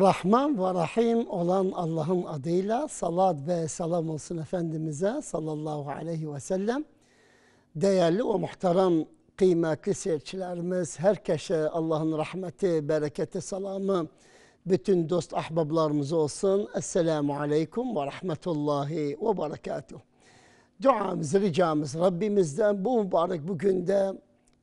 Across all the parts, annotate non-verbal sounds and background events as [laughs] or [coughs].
Rahman ve Rahim olan Allah'ın adıyla salat ve selam olsun Efendimiz'e sallallahu aleyhi ve sellem. Değerli ve muhterem kıymetli seyircilerimiz, herkese Allah'ın rahmeti, bereketi, salamı, bütün dost ahbablarımız olsun. Esselamu aleyküm ve rahmetullahi ve berekatuhu. Duamız, ricamız Rabbimizden bu mübarek bugün de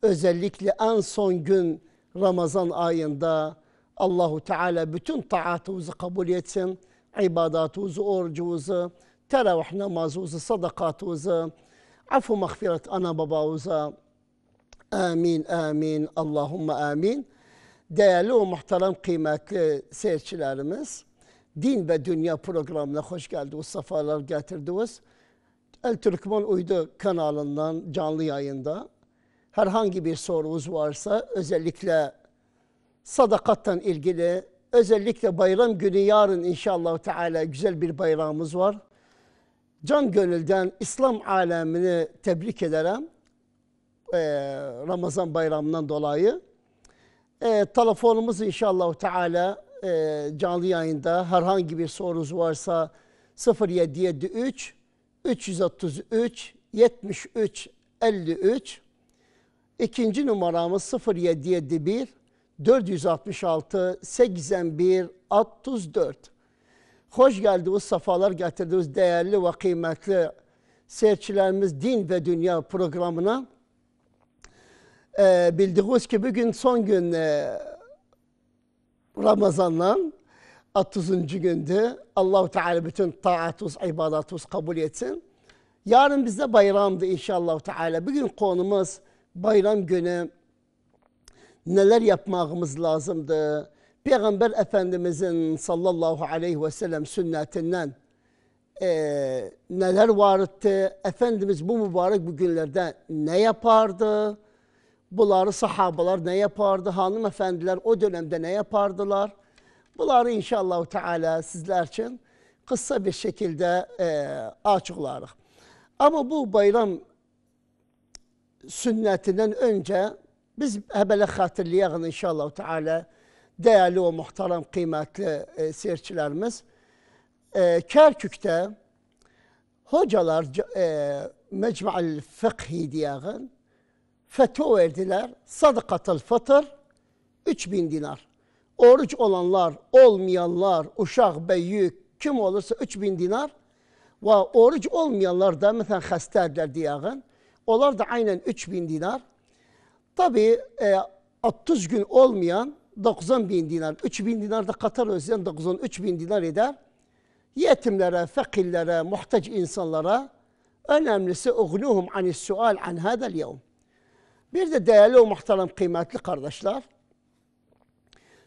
özellikle en son gün Ramazan ayında Allahu Teala bütün taatımızı kabul etsin. İbadatımızı, orucumuzu, teravih namazımızı, sadakatımızı, afu mağfiret ana babamıza. Amin, amin, Allahümme amin. Değerli ve muhterem kıymetli seyircilerimiz, Din ve Dünya programına hoş geldiniz, sefalar getirdiniz. El Türkman Uydu kanalından canlı yayında herhangi bir sorunuz varsa özellikle sadakattan ilgili özellikle bayram günü yarın inşallah Teala güzel bir bayramımız var. Can gönülden İslam alemini tebrik ederim. Ee, Ramazan bayramından dolayı. Ee, telefonumuz inşallah Teala e, canlı yayında herhangi bir sorunuz varsa 0773 333 73 53 İkinci numaramız 0771 466 81 64. Hoş geldiniz, sefalar getirdiniz değerli ve kıymetli seyircilerimiz Din ve Dünya programına. Ee, bildiğiniz ki bugün son gün e, Ramazan'dan 30. gündü. Allahu Teala bütün taatuz, ibadetuz kabul etsin. Yarın bizde bayramdı inşallah Teala. Bugün konumuz bayram günü neler yapmamız lazımdı? Peygamber Efendimizin sallallahu aleyhi ve sellem sünnetinden e, neler vardı? Efendimiz bu mübarek bu günlerde ne yapardı? Bunları sahabalar ne yapardı? Hanımefendiler o dönemde ne yapardılar? Bunları inşallah Teala sizler için kısa bir şekilde e, açıklarız. Ama bu bayram sünnetinden önce biz hebele hatırlayalım inşallah Teala değerli o muhtaram kıymetli e, seyircilerimiz. E, Kerkük'te hocalar e, Mecmu'l Fıkhi diyeğin fetva verdiler. Sadakatul fıtır 3000 dinar. Oruç olanlar, olmayanlar, uşaq büyük kim olursa 3000 dinar. Ve oruç olmayanlar da mesela hastadirler diyeğin. Onlar da aynen 3000 dinar. Tabii e, 30 gün olmayan 90 bin dinar, 3 bin dinar da Katar özden 90, 3 bin dinar eder. Yetimlere, fakirlere, muhtaç insanlara önemlisi ugnuhum anis sual an hadal yevm. Bir de değerli ve muhterem kıymetli kardeşler,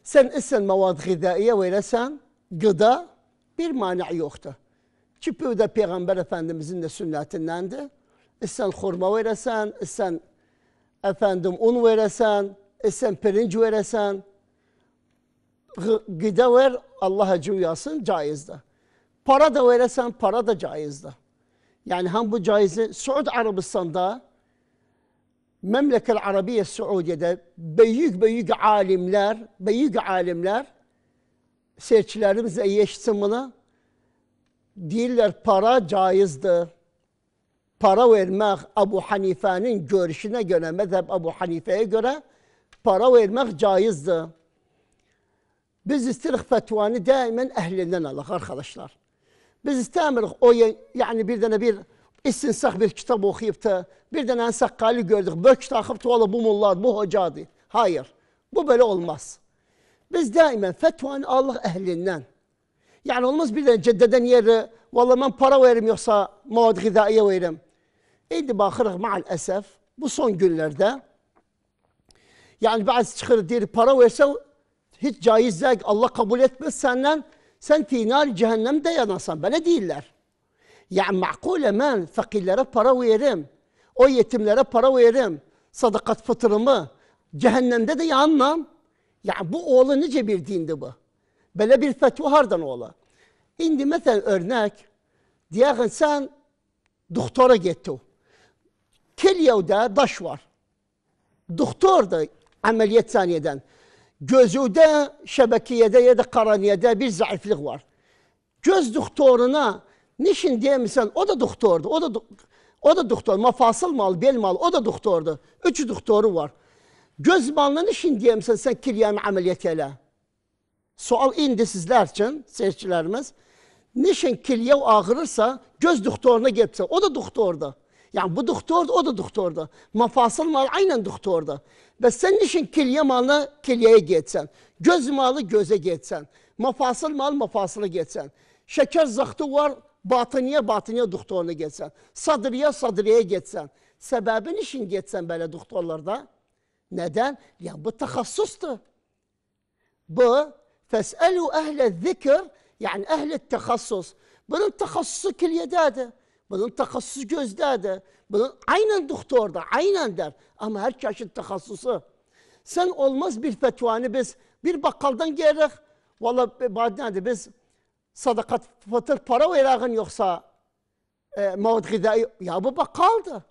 sen isen mevad gıdaiye verirsen gıda bir mani yoktu. Çünkü bu da Peygamber Efendimizin de sünnetindendi. İsten hurma verirsen, isten efendim un veresen, esen pirinç veresen, gıda ver Allah'a cüyasın caizdir. Para da veresen para da caizdir. Yani hem bu caizi Suud Arabistan'da Memleket Arabiye Suudiye'de büyük büyük alimler, büyük alimler seyircilerimize iyi bunu. Değiller para caizdir para vermek Abu Hanife'nin görüşüne göre, mezhep Abu Hanife'ye göre para vermek caizdi. Biz istirik fetvanı daimen ehlinden alak arkadaşlar. Biz istemirik o yani bir tane bir istinsak bir kitap okuyup da bir tane sakkali gördük. Bök takıp da bu mullar, bu hocadı. Hayır. Bu böyle olmaz. Biz daimen fetvanı Allah ehlinden. Yani olmaz bir tane ceddeden yeri, valla ben para veririm yoksa mavad gıdaya veririm. İndi baxırıq ma'al əsəf bu son günlerde. Yani bazı çıxır deyir para versə hiç caiz değil. Allah kabul etmez səndən Sen final cehennemde yanasan belə deyirlər. Yəni məqul mən fakirlere para verim. O yetimlərə para verim. Sadakat fıtırımı cəhənnəmdə də yanmam. Yani bu oğlu necə bir dindi bu? Böyle bir fətva hardan ola? İndi mesela örnek deyəğin sən doktora getdin. Kilyəvdə daş var. Doktordur əməliyyat saniyədən. Gözüdə, şəbəkiyədə ya da qaraniyədə bir zəiflik var. Göz doktoruna nişin deyəmirsən, o da doktordur, o da o da doktor, mafasıl mal, bel mal, o da doktordur. Üç doktoru var. Göz malına nişin deyəmirsən, sən kilyəni əməliyyat elə. Sual indi sizlər üçün, seyircilərimiz. Nişin kilyev ağırırsa, göz doktoruna gedibsən, o da doktordur. Yani bu doktordu, o da doktordu. Mafasıl mal aynen doktordu. Ve sen için kilye malı kilyeye geçsen. Göz malı göze geçsen. Mafasıl mal mafasılı geçsen. Şeker zahtı var, batıniye batıniye doktoruna geçsen. Sadriye sadriye geçsen. Sebebin için geçsen böyle doktorlarda. Neden? Ya bu takassustu. Bu feselu ehle zikir yani ehli takassus. Bunun takassusu kilyededir. Bunun takassus gözlerdir. Bunun aynen doktorda aynen der. Ama her çeşit takassusu. Sen olmaz bir fetvanı biz bir bakkaldan gelerek valla badnadi biz sadakat fıtır para veragın yoksa e, mavut gıdayı ya bu bakkaldı.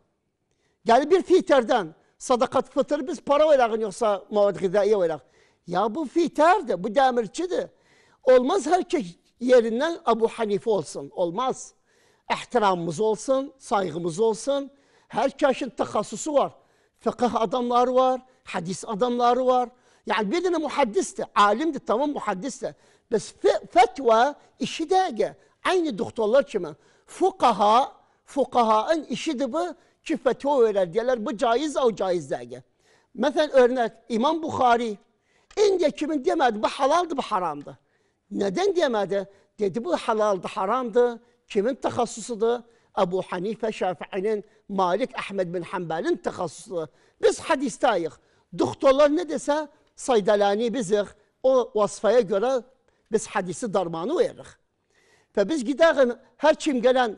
gel bir fiterden sadakat fıtır biz para veragın yoksa mavut gıdayı verag. Ya bu fiterdi, bu demirçidi. Olmaz herkes yerinden Abu Hanife olsun. Olmaz. ehtiramımız olsun, saygımız olsun. Her kaşın tahassusu var. Fıkıh adamları var, hadis adamları var. Yani birine muhaddis de, alimdi tamam muhaddis de. Biz fetva işi de aynı doktorlar kimi. Fukaha, fukahanın işidir bu ki fetva verir diyorlar. Bu caiz o caiz de. Mesela örnek İmam Bukhari. İndiye kimin demedi bu halaldı bu haramdı. Neden demedi? Dedi bu halaldı haramdı. Kimin takassusudur? Ebu Hanife, Şafii'nin, Malik, Ahmed bin Hanbel'in takassusudur. Biz hadisteyiz. Doktorlar ne dese saydalani biziz. O vasfaya göre biz hadisi darmanı veririz. Ve biz gideriz her kim gelen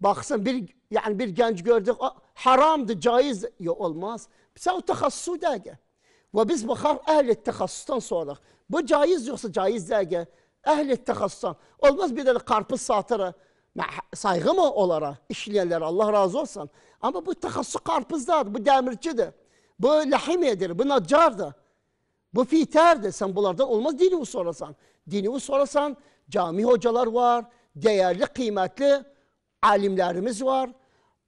baksın bir yani bir genç gördük haramdı caiz ya olmaz. Sen o takassusu derge. Ve biz bakar ehli takassustan sonra bu caiz yoksa caiz derge. Ehli takassustan. Olmaz bir de karpuz satırı saygı mı olara işleyenler Allah razı olsun. Ama bu takassuk karpuzdadır, bu demircidir. Bu lahimiyedir, bu naccardır. Bu fiterdir. Sen bunlardan olmaz dini sorasan. Dini sorasan cami hocalar var, değerli, kıymetli alimlerimiz var.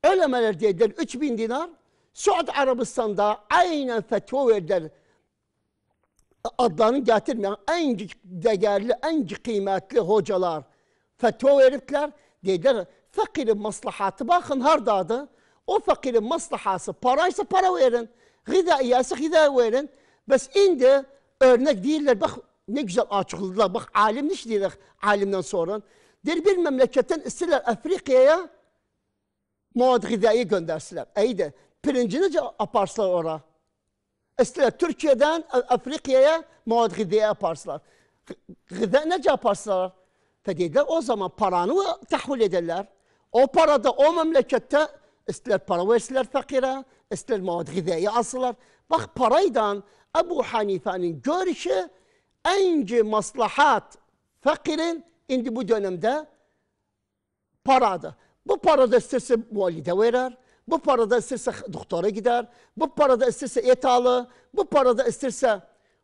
Ölemeler dediler 3000 dinar. Suud Arabistan'da aynen fetva verdiler. Adlarını getirmeyen en değerli, en kıymetli hocalar fetva veripler. Dediler fakirin maslahatı bakın her dağda. O fakirin maslahası paraysa para verin. Gıda iyası gıda verin. Bes indi örnek değiller bak ne güzel açıkladılar. Bak alim ne şey diyorlar alimden sonra. Der bir memleketten isterler Afrika'ya muad gıdayı göndersiler. İyi de pirincini aparsılar oraya. İsterler Türkiye'den Afrika'ya muad gıdayı aparsılar. Gıda nece aparsılar? Fethediler. O zaman paranı tahvil ederler. O parada o memlekette ister para versinler fakire, ister mad gıdayı alsınlar. Bak paraydan Ebu Hanife'nin görüşü ence maslahat fakirin indi bu dönemde paradı. Bu parada isterse valide verir, bu parada istirse doktora gider, bu parada istirse et alır, bu parada istirse,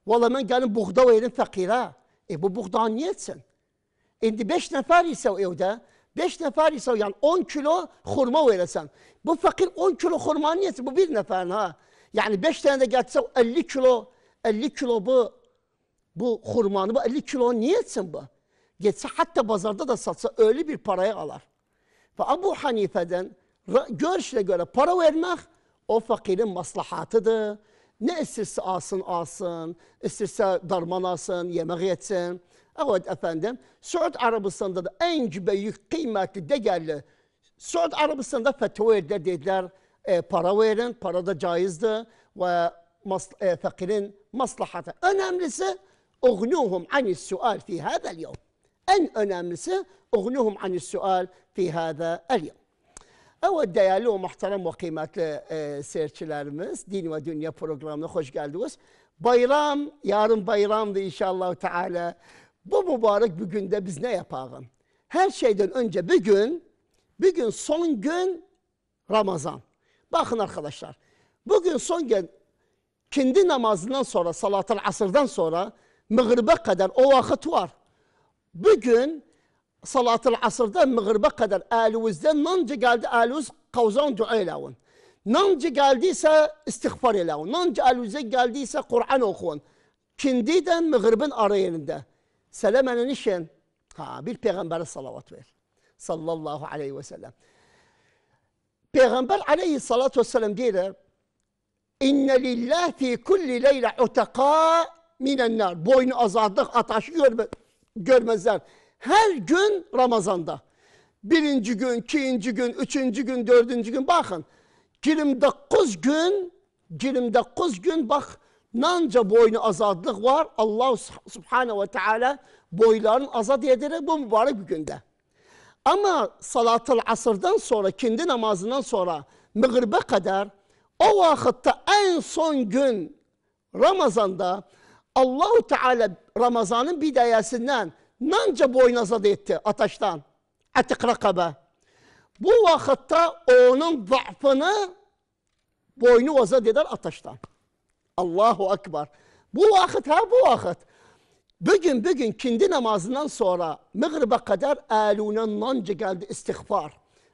valla ben gelin buğda verin fakire. E bu buğda niye etsin? İndi 5 nəfər isə o evdə, 5 nəfər isə yəni 10 kilo xurma verəsən. Bu fəqir 10 kilo xurma niyəsi bu bir nəfərin ha. Yəni 5 dənə də gəlsə 50 kilo, 50 kilo bu bu xurmanı bu 50 kilo niyə etsin bu? Getsə hətta bazarda da satsa öyle bir paraya alar. Və Abu Hanifədən görüşünə görə para vermək o fakirin maslahatıdır. Nə istirsə alsın, alsın, istirsə darman alsın, yemək etsin. Evet efendim, Suud Arabistan'da da en büyük kıymetli, değerli Suud Arabistan'da fetva verdiler dediler. E, para verin, para da caizdi ve mas e, fakirin maslahatı. Önemlisi ognuhum anis sual fi hada yevm. En önemlisi ognuhum anis sual fi hada yevm. Evet değerli ve muhterem ve kıymetli e, seyircilerimiz, Din ve Dünya programına hoş geldiniz. Bayram, yarın bayramdı inşallah Teala. Bu mübarek bir günde biz ne yapalım? Her şeyden önce bir gün, bir gün son gün Ramazan. Bakın arkadaşlar, bugün son gün kendi namazından sonra, salatın asırdan sonra mığribe kadar o vakit var. Bugün salatın asırdan mığribe kadar elinizden nanca geldi, eliniz kavzan dua elevin. Nanca geldiyse istiğfar elevin, nanca elinize geldiyse Kur'an okun. Kendiden Kindiden mığribin arayınında. Selamene nişen. Ha bir peygambere salavat ver. Sallallahu aleyhi ve sellem. Peygamber aleyhissalatu vesselam diyor. İnne lillah fi kulli leyle utaka minennar. Boynu azaldık, ataşı görme, görmezler. Her gün Ramazan'da. Birinci gün, ikinci gün, üçüncü gün, dördüncü gün. Bakın 29 gün, 29 gün bak nanca boynu azadlık var. Allah subhanehu ve teala boylarını azad eder bu mübarek bir günde. Ama salatıl asırdan sonra, kendi namazından sonra mığribe kadar o vakitte en son gün Ramazan'da Allahu Teala Ramazan'ın bidayesinden nanca boynu azad etti ataştan. Atik rakabe. Bu vakitte onun zaafını boynu azad eder ataştan. Allahu Akbar. Bu vakit ha bu vakit. Bugün bugün kendi namazından sonra mağribe kadar alunan nanca geldi istiğfar.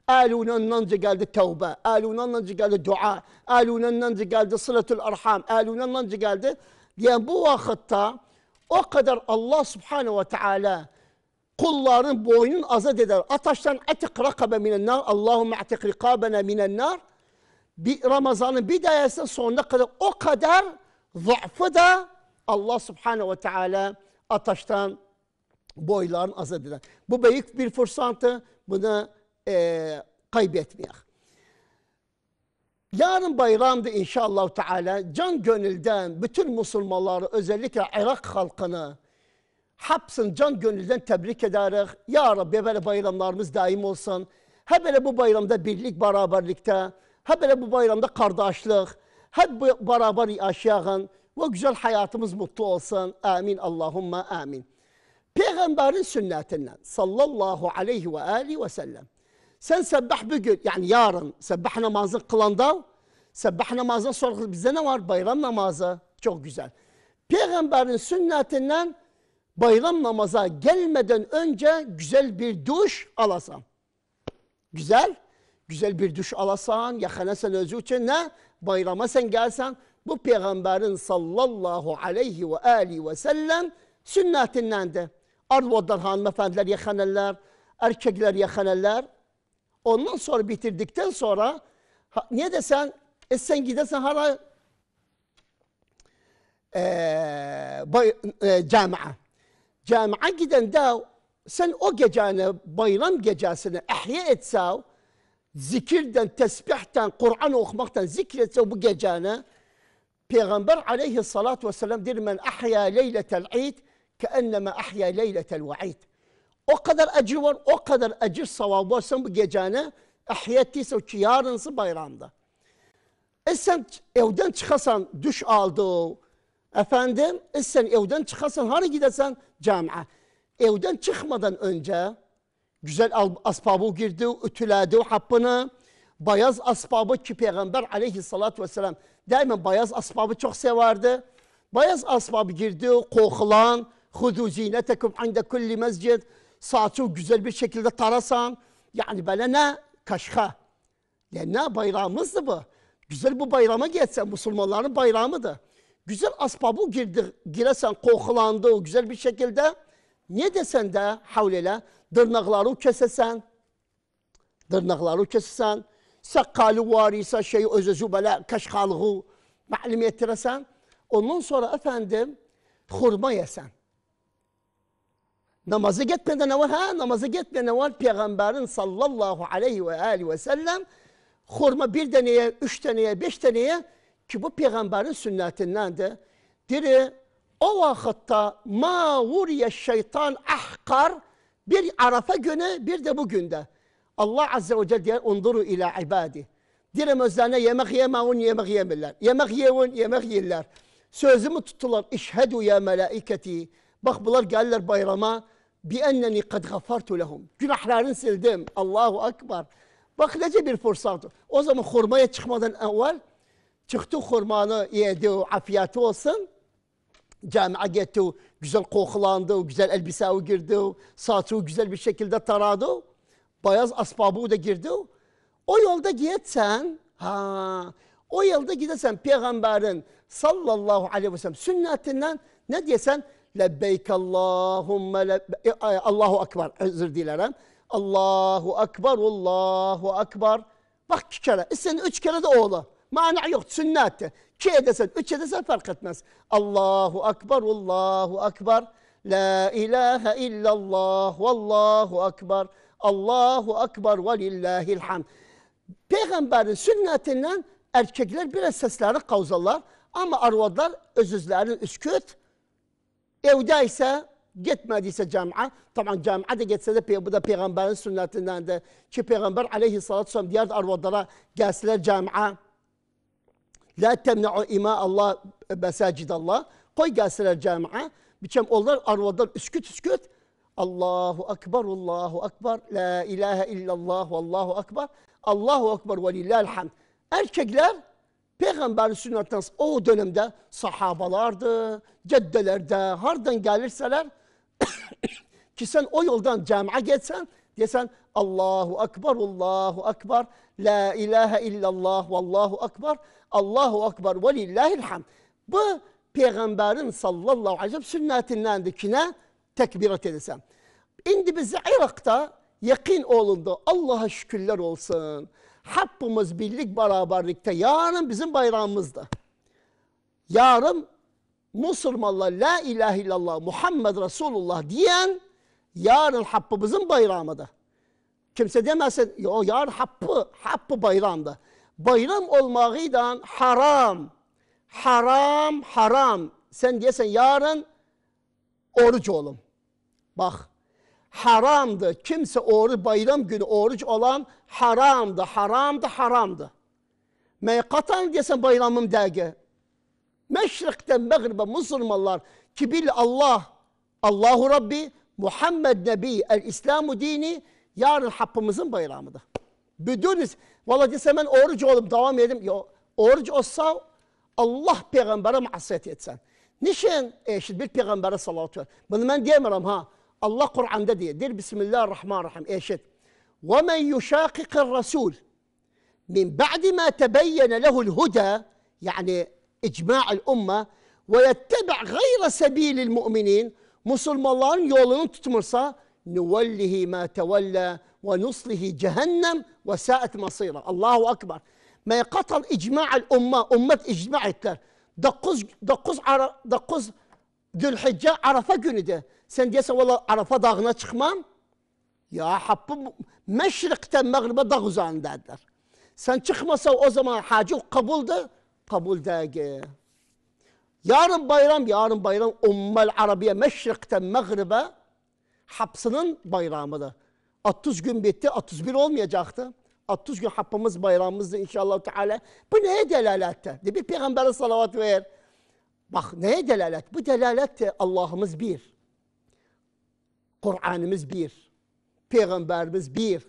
Elunan nanca geldi tevbe. Elunan nanca geldi dua. alunan nanca geldi sılatul arham. alunan nanca geldi. Yani bu vakitte o kadar Allah Subhanahu ve teala kulların boynunu azat eder. Ataştan atik rakabe minennar. Allahümme atik rikabene minennar bir Ramazan'ın bidayesinden sonuna kadar o kadar zaafı da Allah Subhanehu ve Teala ataştan boyların azad eder. Bu büyük bir fırsatı Bunu e, kaybetmeyek. Yarın bayramdı inşallah Teala can gönülden bütün Müslümanları özellikle Irak halkını hapsın can gönülden tebrik ederiz. Ya Rabbi böyle bayramlarımız daim olsun. Hep böyle bu bayramda birlik beraberlikte hep böyle bu bayramda kardeşlik, hep beraber yaşayalım ve güzel hayatımız mutlu olsun. Amin Allahumma amin. Peygamberin sünnetinden sallallahu aleyhi ve aleyhi ve sellem. Sen sebbah bugün yani yarın sebbah namazı kılanda sebbah namazdan sonra bizde ne var? Bayram namazı. Çok güzel. Peygamberin sünnetinden bayram namaza gelmeden önce güzel bir duş alasam, Güzel güzel bir düş alasan, yakanasan özü için ne? Bayrama sen gelsen bu peygamberin sallallahu aleyhi ve aleyhi ve sellem sünnetinden de. Arvodlar hanımefendiler yakanırlar, erkekler yakanırlar. Ondan sonra bitirdikten sonra ha, niye desen e sen gidesen hala e, bay, e, cami'a. Cami'a giden de sen o geceni bayram gecesini ehye etsen zikirden, tesbihten, Kur'an okumaktan zikretse okuyacağını Peygamber aleyhissalatu vesselam der men ahya leyletel id keenneme ahya leyletel vaid. O kadar acı var, o kadar acı savabı olsun bu gecene ahya ettiyse ki yarınsı bayramda. E sen evden çıkasan düş aldı efendim, e sen evden çıkasan hani gidesen camiye. Evden çıkmadan önce güzel asbabı girdi, ütüledi happını. Bayaz asbabı ki Peygamber aleyhissalatü vesselam daima bayaz asbabı çok severdi. Bayaz asbabı girdi, kokulan, hudu zinetekum inde kulli mescid. Saçı güzel bir şekilde tarasan. Yani böyle ne? Kaşka. Ya ne bayrağımızdı bu? Güzel bu bayrama geçsen Müslümanların bayramıdı. Güzel asbabı girdi, giresen kokulandı güzel bir şekilde. Ne desen de havlele dırnakları kesesen, dırnakları kesesen, sakalı var ise şey özözü böyle kaşkalığı malum ettiresen, ondan sonra efendim hurma yesen. Namazı gitmeden var ha namazı gitmeden var. Peygamberin sallallahu aleyhi ve aleyhi ve sellem hurma bir deneye, üç deneye, beş deneye ki bu Peygamberin sünnetindendi. Diri o vakitte ma vuriye şeytan ahkar bir Arafa günü bir de bugünde. Allah Azze ve Celle diyor unduru ila ibadi. Dilim özlerine yemek yemeğin yemek yemirler. Yemek yevun yemek yerler. Sözümü tuttular. İşhedü ya melaiketi. Bak bunlar gelirler bayrama. Bi enneni kad gafartu lehum. Günahlarını sildim. Allahu Akbar. Bak nece bir fırsat. O zaman hurmaya çıkmadan evvel çıktı hurmanı yedi, afiyatı olsun. Cami'e gitti, güzel koklandı, güzel elbise girdi, saçı güzel bir şekilde taradı. beyaz asbabı da girdi. O yolda gitsen, ha, o yolda gidesen peygamberin sallallahu aleyhi ve sellem sünnetinden ne diyesen? Lebbeyk Allahumme lebbeyk. Allahu Akbar. Özür dilerim. Allahu Akbar, Allahu Akbar. Bak iki kere. İstenin e, üç kere de oğlu. Mana yok. sünnet ikiye desen, üçe desen fark etmez. Allahu Akbar, Allahu Akbar. La ilahe illallah, Allahu Akbar. Allahu Akbar ve lillahil hamd. Peygamberin sünnetinden erkekler biraz seslerini kavzallar ama arvadlar özüzlerini üsküt. Evde ise gitmediyse camiye, tamam camiye de gitse de bu da peygamberin sünnetindendir. Ki peygamber aleyhissalatü vesselam diğer arvadlara gelseler camiye. La temne'u ima Allah Allah. Koy gelseler cami'e. Biçem onlar arvadan üsküt üsküt. Allahu akbar, Allahu akbar, la ilahe illallah, Allahu akbar, Allahu akbar ve lillahil hamd. Erkekler Peygamber sünnetten o dönemde sahabalardı, caddelerde hardan gelirseler [coughs] ki sen o yoldan camiye geçsen desen Allahu akbar, Allahu akbar, la ilahe illallah, Allahu akbar, Allahu Akbar ve lillahilham. Bu Peygamberin sallallahu aleyhi ve sellem sünnetindendir. tekbirat edesem. Şimdi biz Irak'ta yakin olundu. Allah'a şükürler olsun. Hakkımız birlik beraberlikte. Yarın bizim bayrağımızda. Yarın Musulmanlar la ilahe illallah Muhammed Resulullah diyen yarın hakkımızın bayrağıdır. Kimse demesin, o yarın hakkı, hakkı bayrağında bayram olmağıyla haram, haram, haram. Sen diyesen yarın oruç olum. Bak haramdı. Kimse oruç, bayram günü oruç olan haramdı, haramdı, haramdı. Meyqatan diyesen bayramım dəgi. Məşriqdən Müslümanlar ki bil Allah, Allahu Rabbi, Muhammed Nebi, el-İslamu dini yarın hakkımızın bayramıdır. Büdünüz. Valla dese hemen oruç olup devam edeyim. Yo, oruç olsa Allah peygambere masiyet etsen. Niçin eşit bir peygambere salat ver? Bunu ben diyemiyorum ha. Allah Kur'an'da diye. Der Bismillahirrahmanirrahim eşit. وَمَنْ يُشَاقِقِ الرَّسُولِ من بعد ما تبين له الهدى يعني إجماع الأمة ويتبع غير سبيل المؤمنين مسلمانların yolunu tutmursa نوله ما تولى ونصله جهنم وساءت مصيره الله اكبر ما قتل اجماع الامه امه اجماعك دقز دقز عر دقز ذو الحجة عرفة جندة سن ديسا والله عرفة داغنا تخمام يا حب مشرق تم مغربة داغزان دادر سن تخمسا او زمان حاجو قبول ده قبول داقي يارم بايرام يارم بايرام أمة العربية مشرق تم مغربة حبسن بايرام ده 60 gün bitti, 61 olmayacaktı. 60 gün hakkımız bayramımızdı inşallah Teala. Bu neye delaletti? De bir peygambere salavat ver. Bak neye delalet? Bu delalet Allah'ımız bir. Kur'an'ımız bir. Peygamberimiz bir.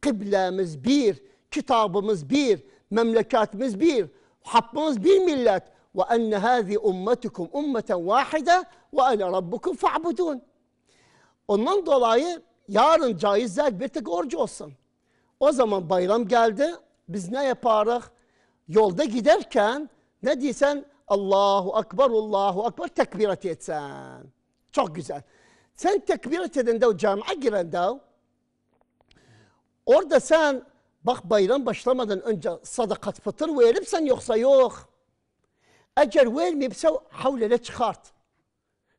Kıblemiz bir. Kitabımız bir. Memleketimiz bir. Hakkımız bir millet. Ve enne hâzi ummetukum ummeten vahide ve ene rabbukum fa'budun. Ondan dolayı yarın caizler bir tek orcu olsun. O zaman bayram geldi. Biz ne yaparız? Yolda giderken ne diysen Allahu Akbar, Allahu Akbar tekbirat etsen. Çok güzel. Sen tekbirat de o camiye de orada sen bak bayram başlamadan önce sadakat fıtır sen yoksa yok. Eğer vermeyipse havlele çıkart.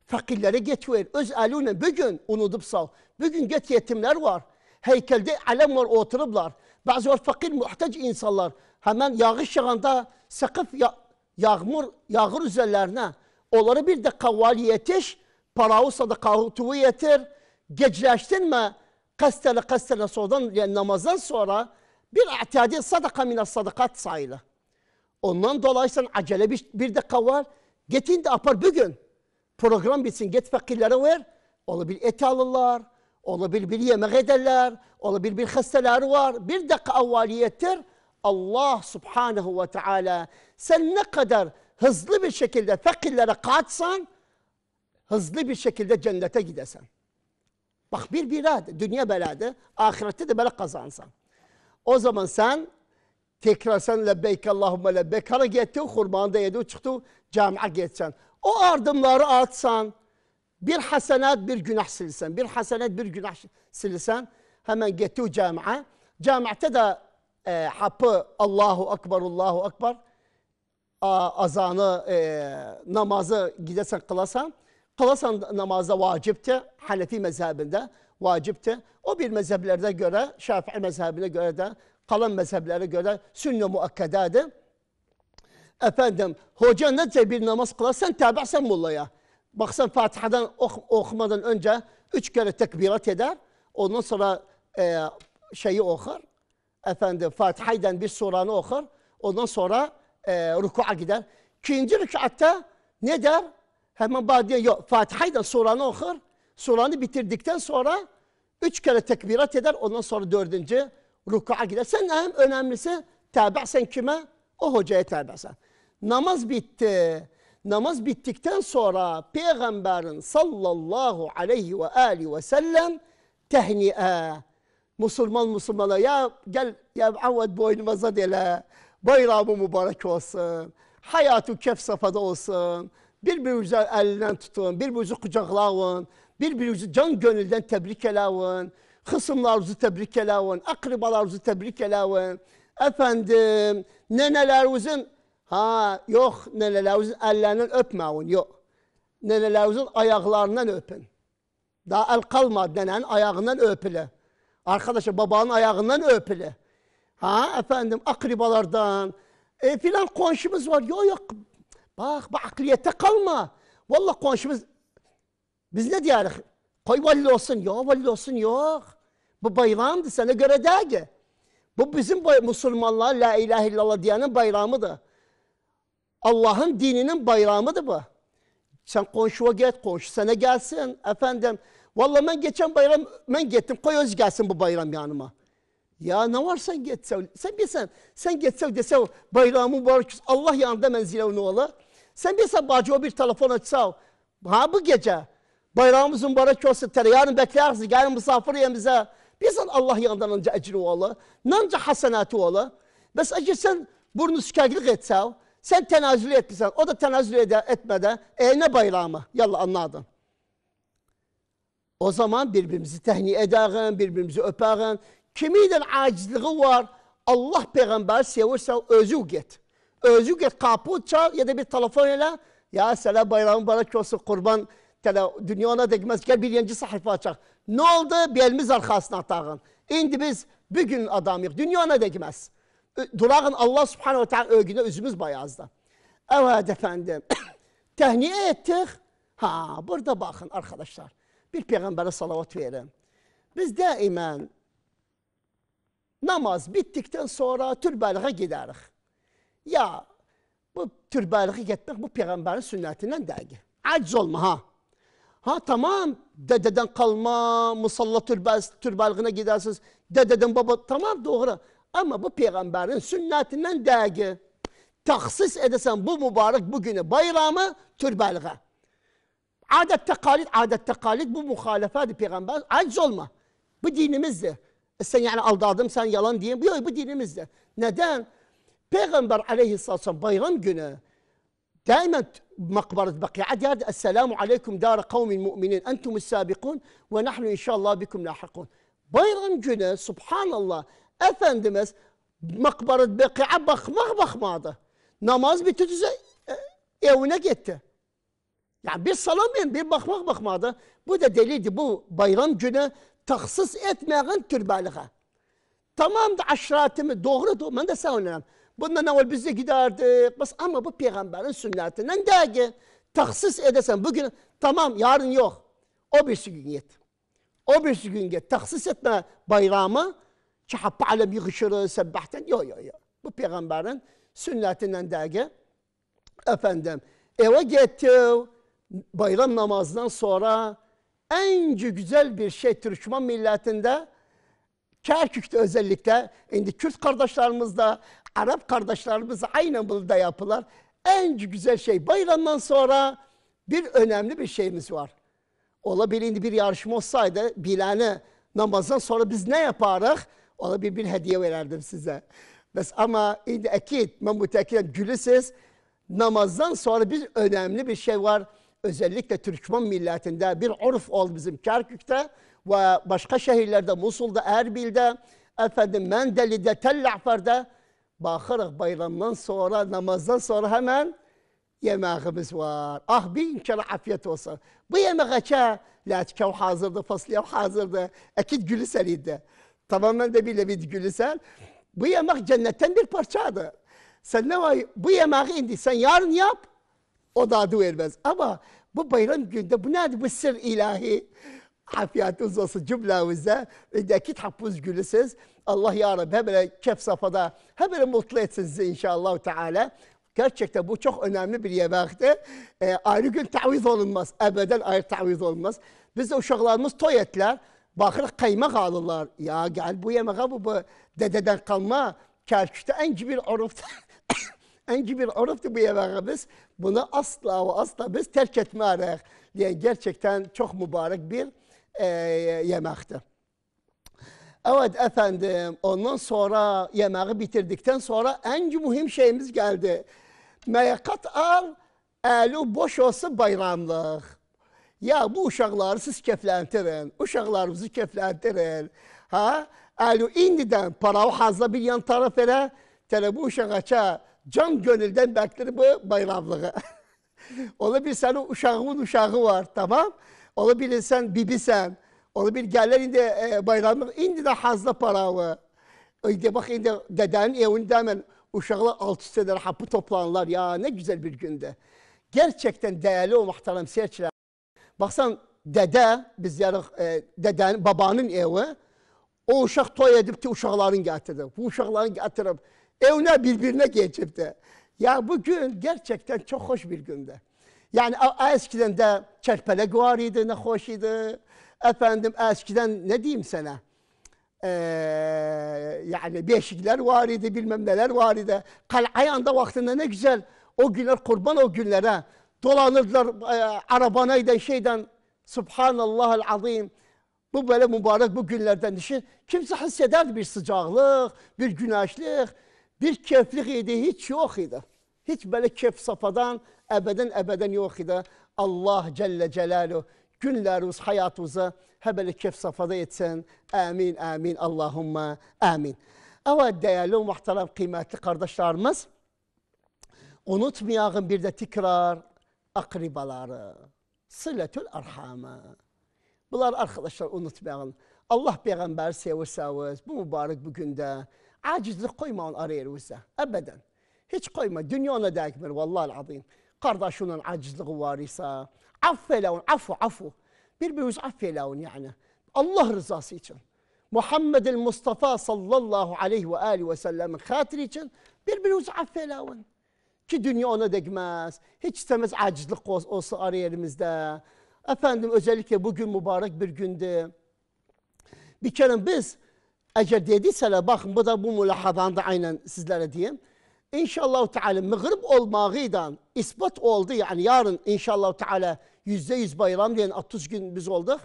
Fakirlere get ver. Öz eline bugün unutup sal. Bugün geç yetimler var. Heykelde alem var oturublar. Bazılar fakir, muhtaç insanlar. Hemen yağış yağanda sıkıp ya yağmur yağır üzerlerine. Onları bir de kavval yetiş, parağı sadakahutuğu yetir. Gecleştirme. Kastele kastele soğudan yani namazdan sonra bir i'tiyadi sadaka mine sadakat sayılır. Ondan dolayı sen acele bir, bir dakika var. Getin de apar bugün. Program bitsin. Get fakirlere ver. Onu bir et alırlar. Onu birbirini yemek ederler. Onu birbir hastaları var. Bir dakika avvaliyettir. Allah subhanehu ve teala sen ne kadar hızlı bir şekilde fakirlere kaçsan hızlı bir şekilde cennete gidesen. Bak bir biradı, dünya beladı, ahirette de böyle kazansan. O zaman sen tekrar sen lebbeyk Allahümme lebbeyk. Hara gittin, kurbanı da yedi, çıktı, camiye geçsen. O ardımları atsan, bir hasenat bir günah silsen, bir hasenat bir günah silsen hemen gitti o camiye. Cami'te de e, hapı Allahu Akbar, Allahu Akbar azanı, e, namazı gidesen kılasan, kılasan namazda vacipti, Hanefi mezhebinde vacipti. O bir mezheplerde göre, Şafii mezhebine göre de, kalan mezheplere göre sünne muakkedadır. Efendim, hoca nece bir namaz kılarsan tabi'sen mullaya. Baksan Fatiha'dan ok okumadan önce üç kere tekbirat eder. Ondan sonra e, şeyi okur. Efendim Fatiha'dan bir suranı okur. Ondan sonra e, ruku'a gider. İkinci rükatta ne der? Hemen badiye yok. Fatiha'dan suranı okur. Suranı bitirdikten sonra üç kere tekbirat eder. Ondan sonra dördüncü ruku'a gider. Sen en önemlisi tabi sen kime? O hocaya tabi sen. Namaz bitti namaz bittikten sonra Peygamberin sallallahu aleyhi ve aleyhi ve sellem tehni'e Müslüman Müslümana ya gel ya avvet boynumuza dele bayramı mübarek olsun hayatı kef safhada olsun birbirinizi elinden tutun birbirinizi kucaklayın birbirinizi can gönülden tebrik elawın hısımlarınızı tebrik elawın akrabalarınızı tebrik elawın efendim nenelerinizin Ha yok Nene Lavuz'un ellerinden öpmeyin yok. Nene Lavuz'un ayaklarından öpün. Daha el kalmadı nenenin ayağından öpülü. Arkadaşlar babanın ayağından öpülü. Ha efendim akribalardan. E filan konşumuz var. Yok yok. Bak bu akliyete kalma. Vallahi konşumuz biz ne diyoruz? Koy valli olsun. Yok valli olsun yok. Bu bayramdı sana göre değil ki. Bu bizim Müslümanlar La ilahe illallah diyenin bayramıdır. Allah'ın dininin bayramıdır bu. Sen konşuya git, konşu sana gelsin. Efendim, valla ben geçen bayram, ben gittim, koy öz gelsin bu bayram yanıma. Ya ne var sen geçsev, sen bilsen, sen geçsev desev, bayramı var, Allah yanında menzilev ne ola? Sen bilsen bacı o bir telefon açsav, ha bu gece, bayramımız mübarek olsun, tere, yarın bekleriz, yarın misafir yemize. Bilsen Allah yanından anca ecri ola, nanca hasenatı ola. Bəs əgər sən burnu sükəklik etsəv, Sen tenazül ettiysen, o da tenazül etmeden eline bayrağımı. Yallah anladın. O zaman birbirimizi tehni ederiz, birbirimizi öperim. Kimiden acizliği var. Allah peygamber sevirsen özü get. Özü get kapı çal ya da bir telefon ile ya selam bayramı bana olsun kurban tele, dünyana değmez gel birinci sayfa açak. Ne oldu? Belimiz arkasına atağın. Şimdi biz bugün adamıyız. Dünyana değmez durağın Allah subhanehu ve teala övgüne üzümüz bayazdı. Evet efendim. [coughs] Tehniye ettik. Ha burada bakın arkadaşlar. Bir peygambere salavat verin. Biz daimen namaz bittikten sonra türbəliğe gideriz. Ya bu türbəliğe gitmek bu peygamberin sünnetinden değil. Aciz olma ha. Ha tamam dededen kalma, musalla türbəliğine gidersiniz. Dededen baba tamam doğru. Ama bu peygamberin sünnetinden dəqiq. Taksis edesen bu mübarek bugünü bayramı türbəliğe. Adet tekalit, adet tekalit bu muhalefedir peygamber. Aciz olma. Bu dinimizdir. E sen yani aldadım, sen yalan diyeyim. Yok bu dinimizdir. Neden? Peygamber aleyhisselam bayram günü دائما مقبرة بقيعة ديار السلام عليكم دار قوم مؤمنين أنتم السابقون ونحن إن شاء الله بكم لاحقون bayram günü subhanallah Efendimiz makbarı beki'e bakmak bakmadı. Namaz bitirse e, evine gitti. Yani bir salam verin, bir bakmak bakmadı. Bu da delildi. Bu bayram günü taksız etmeyen türbelige. Tamam da aşiretimi doğru doğru. Ben de savunurum. Bundan evvel biz de giderdik. Bas, ama bu peygamberin sünnetinden değil ki. Taksis edesen bugün tamam yarın yok. O bir gün git. O bir gün yet. Taksis etme bayramı çahappa'le bir gışırı sebbahten. Yok yok yok. Bu peygamberin sünnetinden dergi. Efendim eve gitti bayram namazından sonra en güzel bir şey Türkmen milletinde Kerkük'te özellikle şimdi Kürt kardeşlerimiz de Arap kardeşlerimiz aynı burada yapılar. En güzel şey bayramdan sonra bir önemli bir şeyimiz var. Olabilir bir yarışma olsaydı bileni namazdan sonra biz ne yaparız? Ona bir bir hediye verirdim size. Bes ama indi ekit, ben müteakilen gülüsüz. Namazdan sonra bir önemli bir şey var. Özellikle Türkmen milletinde bir urf ol bizim Kerkük'te ve başka şehirlerde, Musul'da, Erbil'de, efendim Mendeli'de, Tel Afer'de bakırız bayramdan sonra, namazdan sonra hemen yemeğimiz var. Ah bir kere afiyet olsun. Bu yemeğe çağ, laçkav hazırdı, faslav hazırdı, ekit gülü seriydi. Tamamen de bile bir gülüsel. Bu yemek cennetten bir parçadı. Sen ne var? Bu yemeği indi. Sen yarın yap. O da adı vermez. Ama bu bayram günde bu nedir? Bu sır ilahi. Afiyetiniz olsun cümlemize. Öndeki tapuz gülüsüz. Allah ya Rabbi hemen kef safhada hemen mutlu etsin sizi inşallah Teala. Gerçekten bu çok önemli bir yemekti. Ee, ayrı gün taviz olunmaz. Ebeden ayrı taviz olunmaz. Biz de uşaklarımız toy etler. Bakır kaymak alırlar. Ya gel bu yemeğe bu, bu dededen kalma. Kerkük'te enci bir orufta. enci [coughs] bir oruftu bu yemeğe biz. Bunu asla ve asla biz terk etmeyerek. Diye yani gerçekten çok mübarek bir e, yemekti. Evet efendim ondan sonra yemeği bitirdikten sonra en mühim şeyimiz geldi. Meyakat al, elu boş olsa bayramlık. Ya bu uşaqları siz kefləndirin, uşaqlarımızı kefləndirin. Ha? Əlu indidən parağı hazla bir yan taraf elə, tələ bu uşaqaça can gönüldən bəkdir bu bayramlığı. Ola [laughs] bir sənin uşağının uşağı var, tamam? Ola bir sən bibisən. Ola bir gələr indi e, bayramlıq, indi də hazla parağı. İndi bax, indi dədənin evində mən uşaqlar alt üst edər, ha bu toplanırlar. Ya ne güzel bir gündür. Gerçekten değerli o muhterem seyirciler. Baksan dede, biz yarıq e, dedenin, babanın evi, o uşak toy edip ki, uşaqların gətirib. Bu uşaqların gətirib. evine birbirine geçip de Ya bugün gerçekten çok hoş bir günde Yani eskiden de çerpelek var idi, ne hoş idi. Efendim eskiden ne diyeyim sana? Ee, yani beşikler var idi, bilmem neler var idi. Kal'ayanda vaktinde ne güzel. O günler kurban o günlere. dolanırdılar e, arabanayla şeyden. Subhanallahel azim. Bu böyle mübarek bu günlerden işi. Kimse hissederdi bir sıcaklık, bir güneşlik, bir keyflik idi. Hiç yok idi. Hiç böyle keyf safadan əbədən əbədən yox idi. Allah Cəllə Cəlaluhu günlərimiz, həyatımıza həbəli kef safhada etsin. Amin, amin, Allahumma, amin. Əvə dəyərli, muhtaram, qiymətli qardaşlarımız, unutmayağın bir də tikrar akrabaları, sıletül arhamı. Bunlar arkadaşlar unutmayın. Allah Peygamber sevirseniz bu mübarek bu günde acizlik koymayın arayırınıza. Ebeden. Hiç koyma. Dünyana ona değmir vallahi azim. Kardeşinin acizliği var ise affeleyin, afu, afu. Birbirinizi affeleyin yani. Allah rızası için. Muhammed el Mustafa sallallahu aleyhi ve aleyhi ve sellem'in hatiri için birbirinizi affeleyin. ki dünya ona değmez. Hiç istemez acizlik olsa ara yerimizde. Efendim özellikle bugün mübarek bir gündü. Bir kere biz eğer dediyseler bakın bu da bu mülahadan aynen sizlere diyeyim. İnşallah Teala mığrib olmağıydan ispat oldu yani yarın inşallah Teala yüzde yüz bayram diyen 30 gün biz olduk.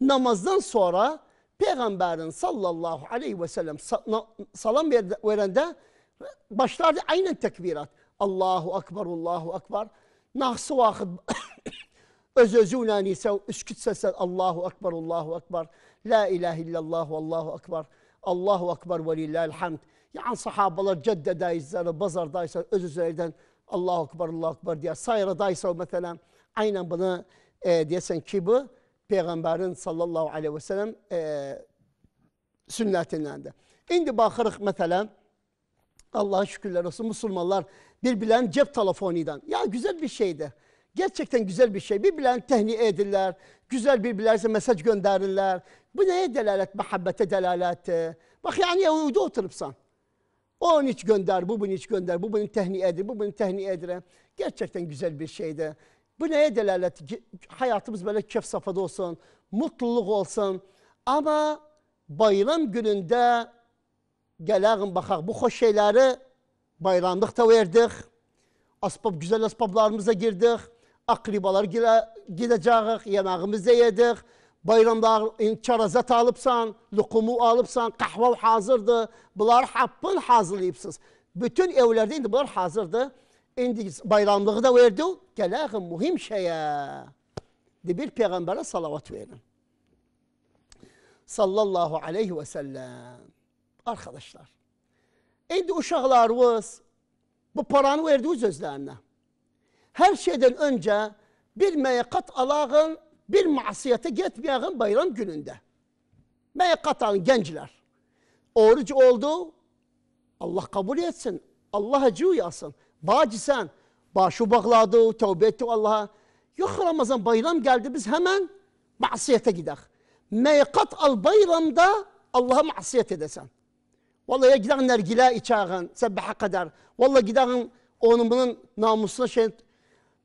Namazdan sonra Peygamberin sallallahu aleyhi ve sellem salam verende başlardı aynen tekbirat. Allahu akbar, Allahu akbar. Nahsı vakit [coughs] öz-özüyle ise üsküt Allahu akbar, Allahu akbar. La ilahe illallah, Allahu akbar. Allahu akbar ve lillahil hamd. Yani sahabalar ceddedeyizler, bazardaysa öz üzerinden Allahu akbar, Allahu akbar diye sayradaysa mesela aynen bunu e, diyesen ki bu Peygamberin sallallahu aleyhi ve sellem e, sünnetindendir. İndi bakırıq mesela Allah'a şükürler olsun Müslümanlar birbirlerinin cep telefonundan. Ya güzel bir şeydi. Gerçekten güzel bir şey. Birbirlerini tehniye edirler. Güzel birbirlerine mesaj gönderirler. Bu neye delalet? Muhabbete delalet. Bak yani Yahudi oturupsan. O onu hiç gönder, bu bunu hiç gönder, bu bunu tehniye edir, bu bunu tehniye edir. Gerçekten güzel bir şeydi. Bu neye delalet? Hayatımız böyle kef safhada olsun, mutluluk olsun. Ama bayram gününde gelelim bakak bu hoş şeyleri bayramlık da verdik. Asbab, güzel asbablarımıza girdik. Akribalar gire, gideceğiz, yemeğimizi de yedik. Bayramlar çarazat alıpsan, lukumu alıpsan, kahve hazırdı. Bunlar hapın hazırlayıpsız. Bütün evlerde indi bunlar hazırdı. İndi bayramlığı da verdi. Geleğim mühim şeye. De bir peygambere salavat verin. Sallallahu aleyhi ve sellem. Arkadaşlar. İndi uşaqlarımız bu paranı verdiği sözlerine. Her şeyden önce bir meyakat alağın, bir masiyete gitmeyeğin bayram gününde. Meyakat alın gençler. Oruç oldu, Allah kabul etsin. Allah acı uyasın. Bacisen, başı bağladı, tövbe etti Allah'a. Yok Ramazan bayram geldi biz hemen masiyete gidelim. Meyakat al bayramda Allah'a masiyet edesen. Vallahi gidenler gila içağın sebbaha kadar. Vallahi gidenin onun bunun namusuna şey.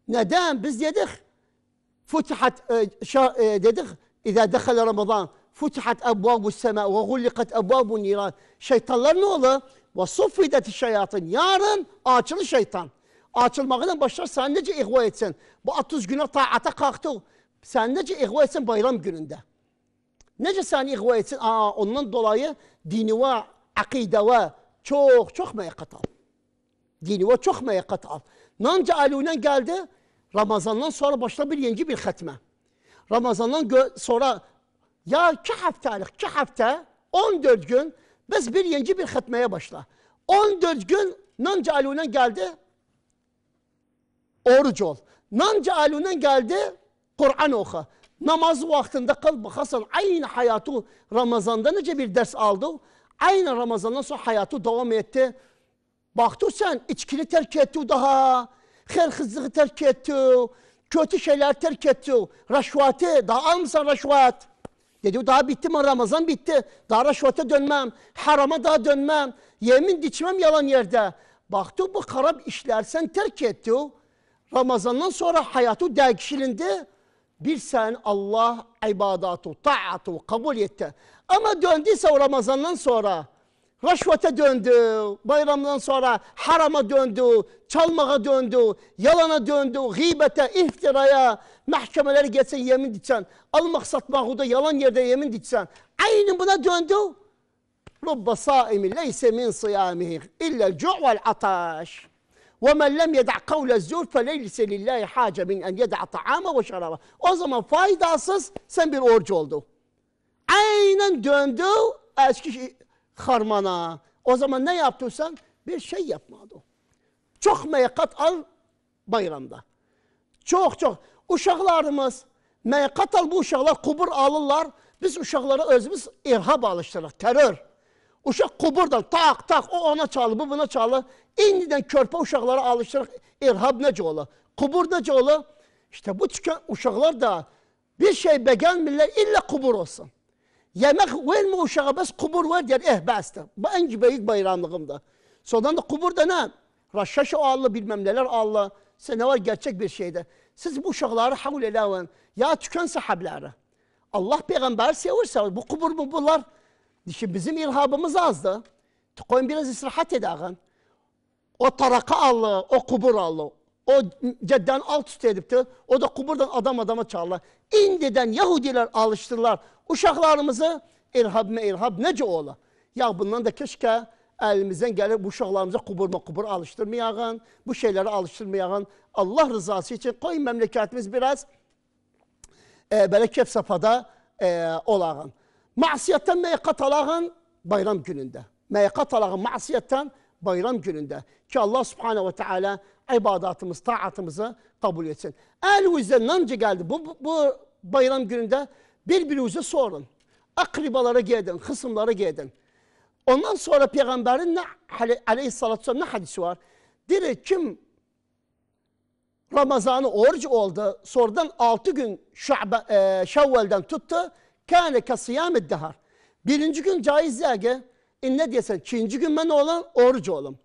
Neden? Biz dedik. Futihat e, e, dedik. İza dekhala Ramazan. Futihat ebvabu sema ve gullikat ebvabu niran. Şeytanlar ne olur? Ve suffideti şeyatın. Yarın açılı şeytan. Açılmadan başlar sen nece ihva etsen. Bu 30 güne taata kalktı. Sen nece ihva etsen bayram gününde. Nece sen ihva etsin? Aa, ondan dolayı dini var عقيدة çok çok katal. Dini ve çok katal. Nanca alünen geldi. Ramazandan sonra başla bir yeni bir xətmə. Ramazandan sonra ya 2 haftalık 2 hafta 14 gün biz bir yeni bir xətməyə başla. 14 gün nanca alünen geldi. Oruç ol. Nanca alünen geldi. Kur'an oku. Namaz vaktinde kıl bakasan aynı hayatı Ramazan'da nece bir ders aldı. Aynı Ramazan'dan sonra hayatı devam etti. Baktı sen içkini terk etti daha. Hırsızlığı terk etti. Kötü şeyler terk etti. Raşvatı daha almışsan raşvat. Dedi daha bitti mi Ramazan bitti. Daha raşvata dönmem. Harama daha dönmem. Yemin içmem yalan yerde. Baktı bu karab işler sen terk etti. Ramazandan sonra hayatı değişilindi. Bir sen Allah ibadatı, taatu kabul etti. Ama döndüyse o Ramazan'dan sonra rüşvete döndü, bayramdan sonra harama döndü, çalmağa döndü, yalana döndü, gıybete, iftiraya, mahkemeler geçse yemin diksen, almak satmak da yalan yerde yemin diksen, aynı buna döndü. Rubba saimin leyse min sıyamihi illel cu' vel ataş. وَمَنْ لَمْ يَدَعْ قَوْلَ الزُّورِ فَلَيْلِسَ لِلّٰهِ حَاجَ مِنْ اَنْ يَدَعْ طَعَامَ وَشَرَابَ O zaman faydasız sen bir oruç oldun aynen döndü eski şey, harmana. O zaman ne yaptıysan bir şey yapmadı. Çok meykat al bayramda. Çok çok. Uşaklarımız meykat al bu uşaklar kubur alırlar. Biz uşaklara özümüz irhab alıştırır. Terör. Uşak kuburdan tak tak o ona çalı bu buna çalı. İndiden körpe uşaklara alıştırır. İrhab nece olur? Kubur nece olur? İşte bu tüken uşaklar da bir şey beğenmirler illa kubur olsun. Yemek verilme o uşağa biz kubur var diyor. Eh bastı. Ben gibi bayramlığımda. Sonra da kubur da ne? Raşşaşı Allah bilmem neler Allah. Sen ne var gerçek bir şeyde. Siz bu uşaqları havul eləvən. Ya tükan sahabları. Allah peygamber sevirsə bu kubur mu bunlar? Şimdi bizim ilhabımız azdı. Koyun biraz istirahat edəğən. O taraka Allah, o kubur Allah o cedden alt üst edipti. O da kuburdan adam adama çağırlar. İndiden Yahudiler alıştırlar. Uşaklarımızı irhab mı irhab nece ola. Ya bundan da keşke elimizden gelip bu uşaklarımıza mu kubur alıştırmayağın, bu şeylere alıştırmayağın. Allah rızası için koyun memleketimiz biraz e, böyle kefsafada e, olağın. Masiyetten meykat alağın bayram gününde. Meykat alağın masiyetten bayram gününde. Ki Allah subhanehu ve teala ibadatımız, taatımızı kabul etsin. Elinizden nanca geldi bu, bu bayram gününde birbirinize sorun. Akribalara gidin, kısımlara gidin. Ondan sonra Peygamber'in ne, aleyhissalatü vesselam ne hadisi var? Diri kim Ramazan'ı oruç oldu, sonradan altı gün şuaba, e, Şevvel'den tuttu, kâne kasıyâmet dehar. Birinci gün caiz yâge, ne diyesen, ikinci gün ben olan oruç oğlum.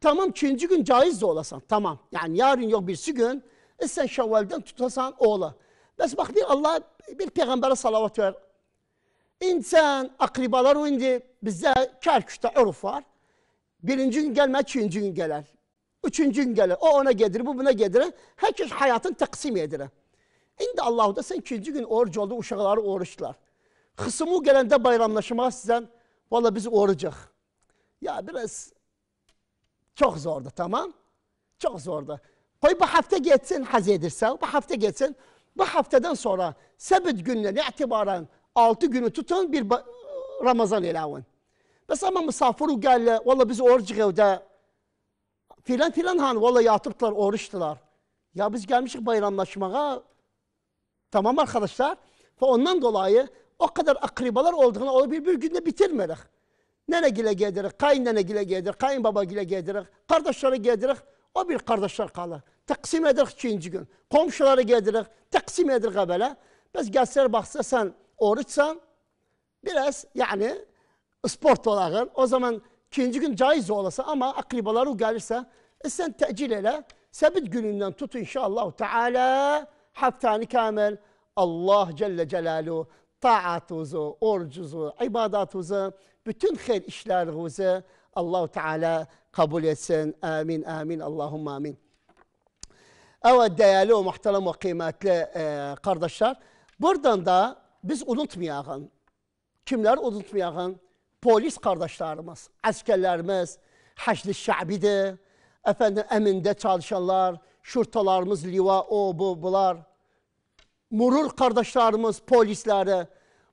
Tamam ikinci gün caiz de olasan. Tamam. Yani yarın yok birisi gün e sen şevvalden tutasan ola. Bəs bak bir Allah bir peyğəmbərə salavat ver. İnsan akribalar o indi bizdə Kərkükdə örf var. Birinci gün gəlmək, ikinci gün gelir, Üçüncü gün gelir. O ona gedir, bu buna gedir. Herkes kəs həyatını təqsim edir. İndi Allahu da sən ikinci gün oruc oldu, uşaqları oruçlar. Xısımı gələndə bayramlaşmaq sizdən, valla biz orucaq. Ya biraz çok zordu tamam. Çok zordu. Koy bu hafta geçsin haz edirsə, bu hafta geçsin. Bu haftadan sonra səbət gününə itibaren 6 günü tutun bir Ramazan elawın. Bəs ama misafir geldi, valla biz oruç evdə filan filan han valla yatırdılar, oruçdular. Ya biz gelmişik bayramlaşmağa. Tamam arkadaşlar. Ve ondan dolayı o kadar akribalar olduğuna o bir, bir günde bitirmedik. Nene gile gedirik, kaynene gile gedirik, kayınbaba gile gedirik, kardeşleri gedirik, o bir kardeşler kalır. Taksim edirik ikinci gün. Komşuları gedirik, taksim edirik böyle. Biz gençler baksa sen oruçsan, biraz yani sport olağın. O zaman ikinci gün caiz olası ama akribaları gelirse, e sen tecil ele, sebit gününden tut inşallah Teala haftani kamil. Allah Celle Celaluhu taatuzu, orucuzu, ibadatuzu, bütün hayır işlerinizi Allahu Teala kabul etsin. Amin, amin, Allahümme amin. Evet değerli ve muhterem ve kıymetli e, kardeşler. Buradan da biz unutmayalım. Kimler unutmayalım? Polis kardeşlerimiz, askerlerimiz, haçlı şabidir, efendim eminde çalışanlar, şurtalarımız, liva, o, bu, bular. Murur kardeşlerimiz, polisleri,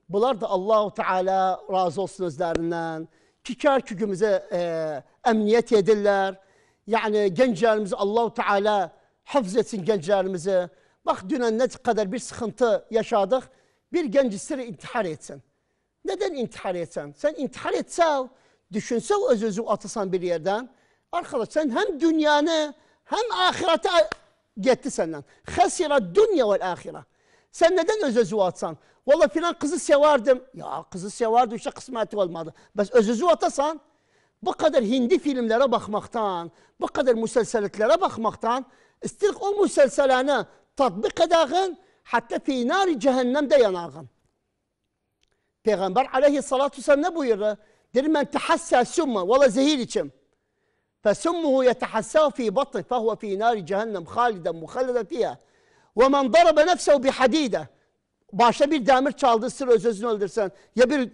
Bunlar da Allahu Teala razı olsun özlərindən. Kikər ki günümüzə e, əmniyyət edirlər. Yəni gənclərimizi Allahu Teala həfz etsin gənclərimizi. Bax dünən nə qədər bir sıxıntı yaşadık. Bir genç istəyir intihar etsin. Neden intihar etsən? Sen intihar etsən, düşünsən öz özü atasan bir yerdən. Arkadaş sen hem dünyanı, hem axirəti getdi səndən. Xəsirə dünya ve axirə. Sen neden öz özü atsan? Valla filan kızı severdim. Ya kızı severdim işte kısmeti olmadı. Bəs özünüzü atasan bu kadar hindi filmlere bakmaktan, bu kadar müselseletlere bakmaktan istirik o müselseleni tatbik edağın hatta fi nari cehennemde yanağın. Peygamber aleyhissalatu vesselam ne buyurdu? Dedi men tehassa summa valla zehir içim. فسمه يتحساه في بطنه فهو في نار جهنم خالدا مخلدا فيها ومن ضرب نفسه بحديده başta bir demir çaldı sır özözünü öldürsen. Ya bir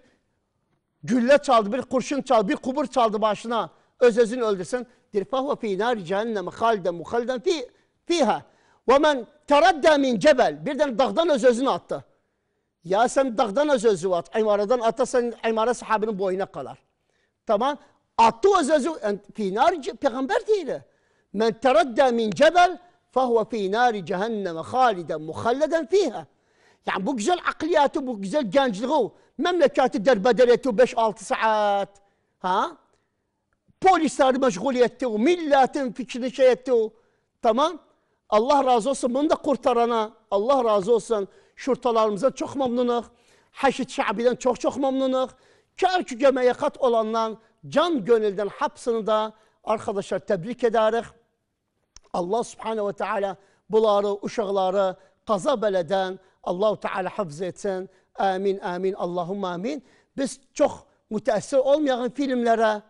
gülle çaldı, bir kurşun çaldı, bir kubur çaldı başına özözünü öldürsen. Dir fahve finar nâri cehenneme halden muhalden fî, fîhâ. Ve men teradde min cebel. Birden dağdan öz attı. Ya sen dağdan özözü at. İmaradan atta sen imara sahabinin boyuna kalar. Tamam. Attı özözü, özü. Fî peygamber değil. Men teradde min cebel fahve finar nâri cehenneme haliden muhalleden fîhâ. Yani bu güzel akliyatı, bu güzel gençliği, memleketi derbeder etti 5-6 saat. Ha? Polisler meşgul etti, milletin fikrini şey etti. Tamam. Allah razı olsun bunu da kurtarana. Allah razı olsun. Şurtalarımıza çok memnunuk. Haşit Şabi'den çok çok memnunuk. Kerkü gömeğe kat olanlar can gönülden hapsını da arkadaşlar tebrik ederiz. Allah subhanehu ve teala bunları, uşakları kaza beleden, Allahu Teala hafız etsin. Amin, amin, Allahum amin. Biz çok müteessir olmayan filmlere,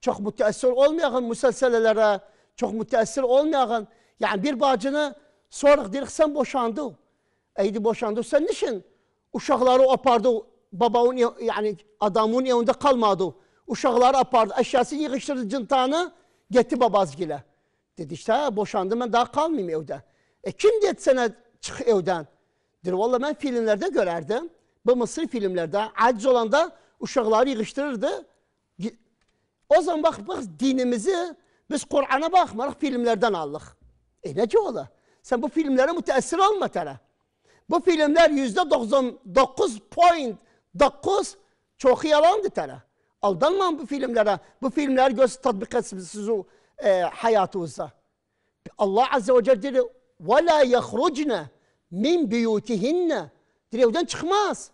çok müteessir olmayan müselselelere, çok müteessir olmayan, yani bir bacını sorak dedik sen boşandı. Eydi boşandı. Sen niçin? Uşakları apardı, babanın yani adamın yanında kalmadı. Uşakları apardı, eşyası yığıştırdı cintanı, gitti babazgile. Dedi işte boşandım ben daha kalmayayım evde. E kim dedi sana çık evden? Valla ben filmlerde görerdim. Bu Mısır filmlerde aciz olanda uşakları yığıştırırdı. O zaman bak, bak dinimizi biz Kur'an'a bakmadık filmlerden aldık. E nece ola? Sen bu filmlere müteessir olma tara. Bu filmler yüzde doksan dokuz point dokuz çok yalandı tara. Aldanma bu filmlere. Bu filmler göz tatbik etsin sizin e, hayatınızda. Allah Azze ve Celle dedi وَلَا يَخْرُجْنَا min biyutihinne direvden çıkmaz.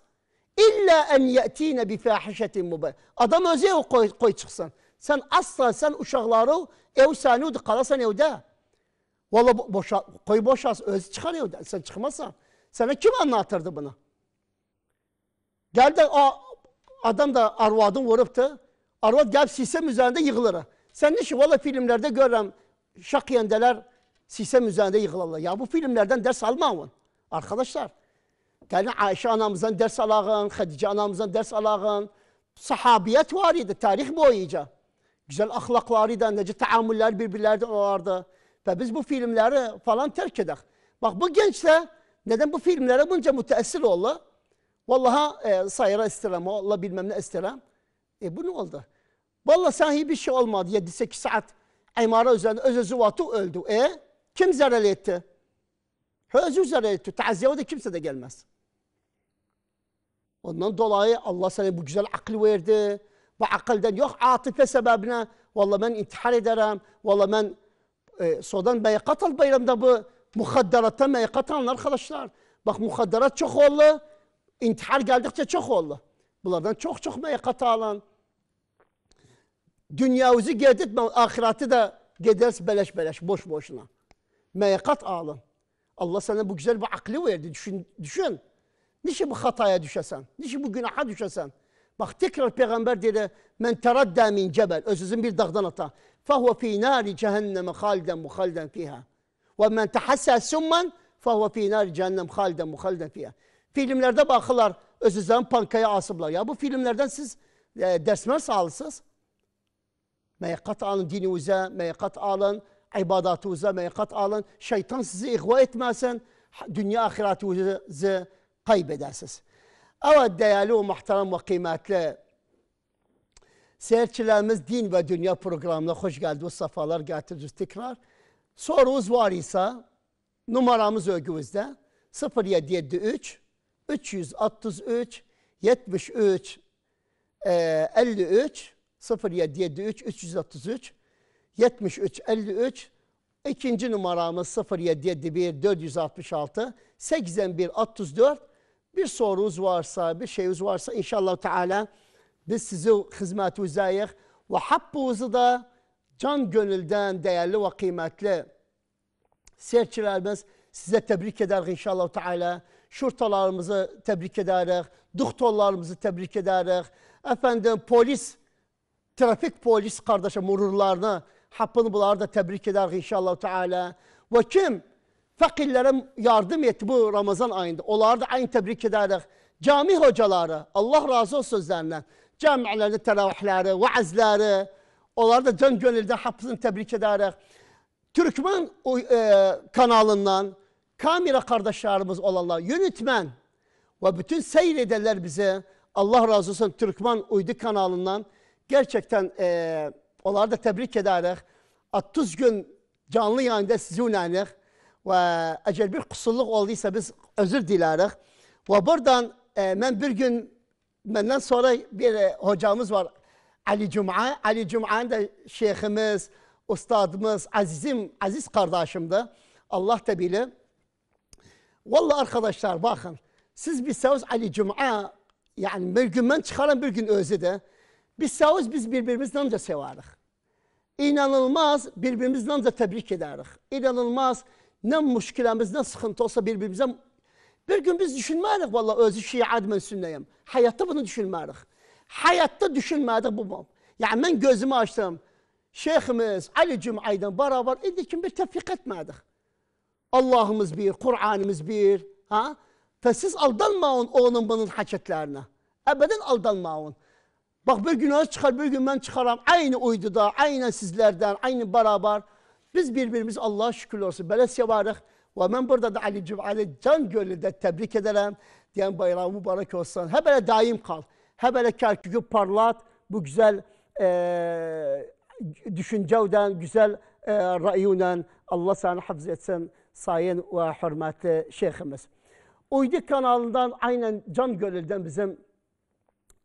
İlla en ye'tine bi fahişetin mübe. Adam özü ev koy, koy çıksan. Sen asla sen uşakları ev sani udu kalasan evde. Valla bo boşa, koy boşas özü çıkar evden. Sen çıkmazsan. Sana kim anlatırdı bunu? Geldi a, adam da arvadın vuruptu. Arvad gel sisem üzerinde yığılır. Sen ne şey valla filmlerde görürüm. şakiyendeler yendeler sisem üzerinde yığılırlar. Ya bu filmlerden ders alma mı? Arkadaşlar, gelin Ayşe anamızdan ders alağın, Hatice anamızdan ders alağın. Sahabiyet var idi tarih boyunca. Güzel ahlaklar idi, nece taamüller birbirlerden vardı. Ve biz bu filmleri falan terk edek. Bak bu gençler neden bu filmlere bunca müteessir e, e, oldu? Vallahi e, sayıra istirem, Allah bilmem ne istirem. E bu ne oldu? Vallahi sahi bir şey olmadı. 7-8 saat imara üzerinde özü zuvatı öldü. E kim zerrel etti? Höz üzere tut. Taziye de kimse de gelmez. Ondan dolayı Allah sana bu güzel aklı verdi. Bu akıldan yok atife sebebine. Valla ben intihar ederim. Valla ben e, sodan beykat al bayramda bu. Muhaddaratta beykat alın arkadaşlar. Bak muhaddarat çok oldu. İntihar geldikçe çok oldu. Bunlardan çok çok beykat alın. Dünyamızı gedirtme, ahireti de gederiz beleş beleş, boş boşuna. Meyakat alın. Allah sana bu güzel bir aklı verdi. Düşün. düşün. Niçin bu hataya düşesen? Niçin bu günaha düşesen? Bak tekrar peygamber dedi men teradda min cebel özüzün bir dağdan ata. Fehuve fi nari cehenneme halden muhalden fiha. Ve men tehassa summan fehuve fi nari cehennem halden muhalden fiha. Filmlerde bakırlar özüzden pankaya asıblar. Ya bu filmlerden siz e, dersler sağlısınız. Meyakat alın dininize, meyakat alın ibadatı ibadatunuza meyakat alın. Şeytan sizi ihva etmesin. Dünya ahiretinizi kaybedersiniz. Evet değerli, muhterem ve kıymetli seyircilerimiz din ve dünya programına hoş geldiniz. Safalar getiririz tekrar. Sorunuz var ise numaramız örgümüzde 0773 363 73 e, 53 0773 73 53 ikinci numaramız 0771 466 81 64 bir sorunuz varsa bir şeyiniz varsa inşallah Teala biz sizi hizmet ayıq ve hakkınızı da can gönülden değerli ve kıymetli seyircilerimiz size tebrik eder. inşallah Teala. Şurtalarımızı tebrik ederiz, doktorlarımızı tebrik ederiz. Efendim polis, trafik polis kardeşim mururlarını Hakkını bunları da tebrik eder inşallah Teala. Ve kim fakirlere yardım etti bu Ramazan ayında. Onları da aynı tebrik ederiz. Cami hocaları Allah razı olsun sözlerinden. camilerin teravihleri, vaazları. Onları da can gönülden hapsını tebrik ederiz. Türkmen e, kanalından kamera kardeşlerimiz olanlar, yönetmen ve bütün seyrederler bize. Allah razı olsun Türkmen Uydu kanalından gerçekten e, Onları da tebrik ederiz. 30 gün canlı yayında sizi ulanırız. Ve eğer bir kusurluk olduysa biz özür dileriz. Ve buradan e, ben bir gün, benden sonra bir e, hocamız var. Ali Cuma. Ali Cuma'nın da şeyhimiz, ustadımız, azizim, aziz kardeşimdi. Allah da bilir. Vallahi arkadaşlar bakın. Siz bilseniz Ali Cuma yani bir gün ben çıkarım bir gün özü Biz savuz, biz bir-birimizi ancaq sevarıq. İnanılmaz bir-birimizi ancaq təbrik edərik. İnanılmaz nə müşkiləmiz, nə sıxıntı olsa bir-birimizə... Bir gün biz düşünməyərik, valla özü şiad mən sünnəyəm. Həyatda bunu düşünməyərik. Həyatda düşünməyərik bu bab. Yəni, mən gözümü açdım. Şeyximiz Ali Cüməydən barabar indi kim bir təfiq etmədik. Allahımız bir, Qur'anımız bir. Ha? Və siz aldanmayın onun bunun hərəkətlərinə. Əbədən aldanmayın. Bak bir gün o çıkar, bir gün ben çıkaram. Aynı uyduda, aynı sizlerden, aynı beraber. Biz birbirimiz Allah şükür olsun. Böyle sevarıq. Ve ben burada da Ali Cübali Can Gönlü'de tebrik ederim. Diyen bayrağı mübarek olsun. Hep böyle daim kal. Hep böyle kerkükü parlat. Bu güzel e, düşüncevden, güzel e, rayunen Allah sana hafız etsin. Sayın ve hürmetli şeyhimiz. Uydu kanalından aynen Can Gönül'den bizim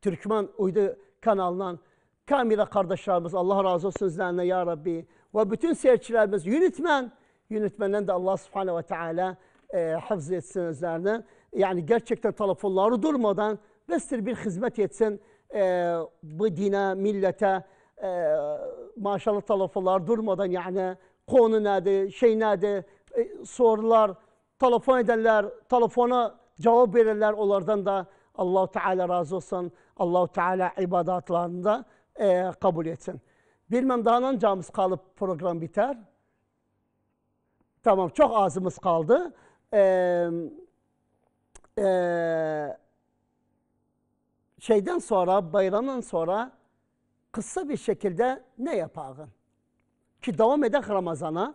Türkmen uydu kanalından kamera kardeşlerimiz Allah razı olsun sizlerine ya Rabbi ve bütün seyircilerimiz yönetmen yönetmenden de Allah subhanehu ve teala e, hafız etsin özlerini. Yani gerçekten telefonları durmadan vestir bir hizmet etsin e, bu dine, millete e, maşallah telefonlar durmadan yani konu nerede, şey nerede e, sorular, telefon edenler, telefona cevap verirler onlardan da Allahu Teala razı olsun. Allahu Teala ibadatlarında e, kabul etsin. Bilmem daha ancağımız kalıp program biter. Tamam çok ağzımız kaldı. Ee, e, şeyden sonra, bayramdan sonra kısa bir şekilde ne yapalım? Ki devam edek Ramazan'a.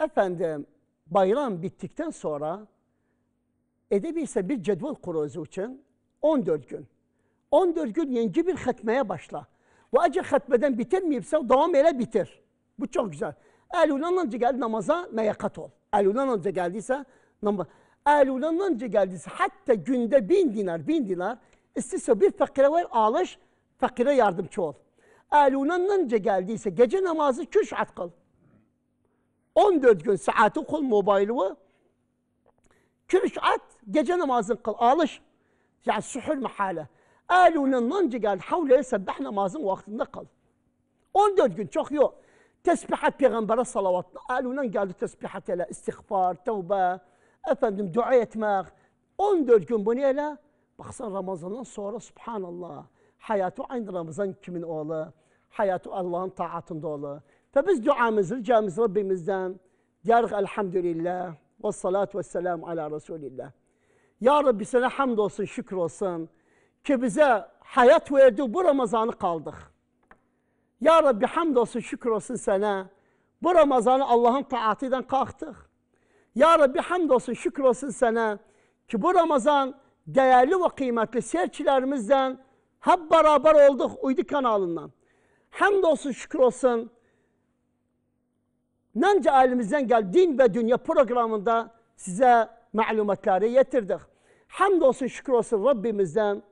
Efendim bayram bittikten sonra Edebi ise bir cedvel kuruzu için 14 gün. 14 gün yeni bir hatmeye başla. Ve acı hatmeden bitirmeyipse devam ele bitir. Bu çok güzel. Eylül'den önce gel namaza meyakat ol. Eylül'den önce geldiyse namaz. Eylül'den önce geldiyse hatta günde bin dinar, bin dinar istese bir fakire ver alış, fakire yardımcı ol. Eylül'den önce geldiyse gece namazı 2 saat kıl. 14 gün saati kıl mobilyonu Kürş at, gece namazını kıl, alış. Yani suhul mahale. Elûne nanci gel havleye sebbah namazın vaktinde kıl. 14 gün çok yok. Tesbihat peygambere salavatla. Elûnen geldi tesbihat ele, istiğfar, tevbe, efendim dua etmek. 14 gün bu neyle? Baksan Ramazan'dan sonra subhanallah. Hayatı aynı Ramazan kimin oğlu? Hayatı Allah'ın taatında oğlu. Ve biz duamızı, ricamızı Rabbimizden. Yarık elhamdülillah. Ve salatu ve selam ala Resulillah. Ya Rabbi sana hamdolsun, şükür olsun ki bize hayat verdi bu Ramazan'ı kaldık. Ya Rabbi hamdolsun, şükür olsun sana. Bu Ramazan'ı Allah'ın taatiyle kalktık. Ya Rabbi hamdolsun, şükür olsun sana ki bu Ramazan değerli ve kıymetli seyircilerimizden hep beraber olduk uydu kanalından. Hamdolsun, şükür olsun Nence elimizden gel din ve dünya programında size malumatları yetirdik. Hamdolsun şükür olsun Rabbimizden,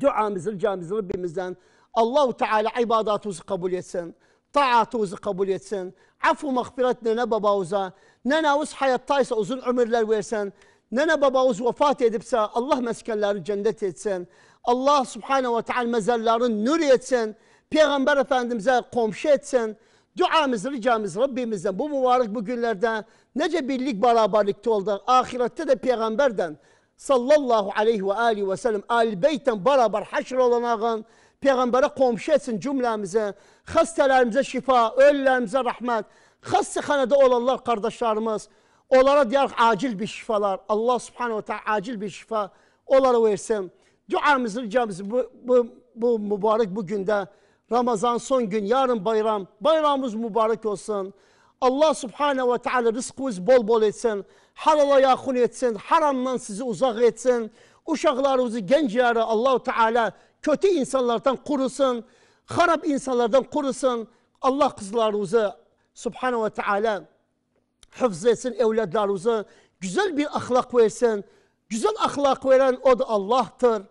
duamızı, ricamızı Rabbimizden Allahu Teala ibadatımızı kabul etsin. Taatımızı kabul etsin. Afu mağfiret nene babamıza. Nene uz hayattaysa uzun ömürler versin. Nene babamız vefat edipse Allah meskenleri cennet etsin. Allah Subhanahu ve Teala mezarlarını nur etsin. Peygamber Efendimiz'e komşu etsin. Duamız, ricamız Rabbimizden bu mübarek bu günlerde nece birlik beraberlikte oldu. Ahirette de peygamberden sallallahu aleyhi ve aleyhi ve sellem al beyten beraber haşr olanağın peygambere komşu etsin cümlemize. Hastalarımıza şifa, ölülerimize rahmet. Hastahanede olanlar kardeşlerimiz. Onlara diyar acil bir şifalar. Allah subhanehu ve teala acil bir şifa onlara versin. Duamızı, ricamızı bu, bu, bu mübarek bugün de Ramazan son gün, yarın bayram. Bayramımız mübarek olsun. Allah subhanehu ve teala rızkımız bol bol etsin. Halala yakın etsin. Haramdan sizi uzak etsin. Uşaklarımızı, gençleri Allah Teala kötü insanlardan korusun. Harap insanlardan korusun. Allah kızlarımızı subhanehu ve teala hıfz etsin evlatlarımızı. Güzel bir ahlak versin. Güzel ahlak veren o da Allah'tır.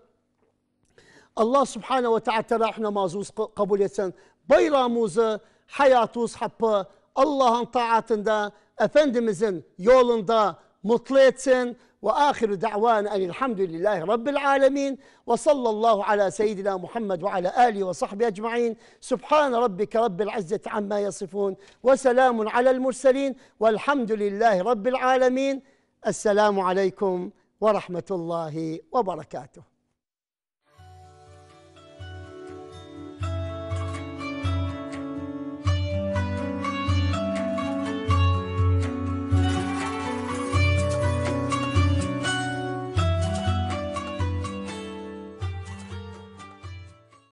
الله سبحانه وتعالى ترى احنا مازوز قبول يسن موزة حياتو حبا الله طاعتنا أفندمزن يولندا مطليتسن وآخر دعوان أن الحمد لله رب العالمين وصلى الله على سيدنا محمد وعلى آله وصحبه أجمعين سبحان ربك رب العزة عما يصفون وسلام على المرسلين والحمد لله رب العالمين السلام عليكم ورحمة الله وبركاته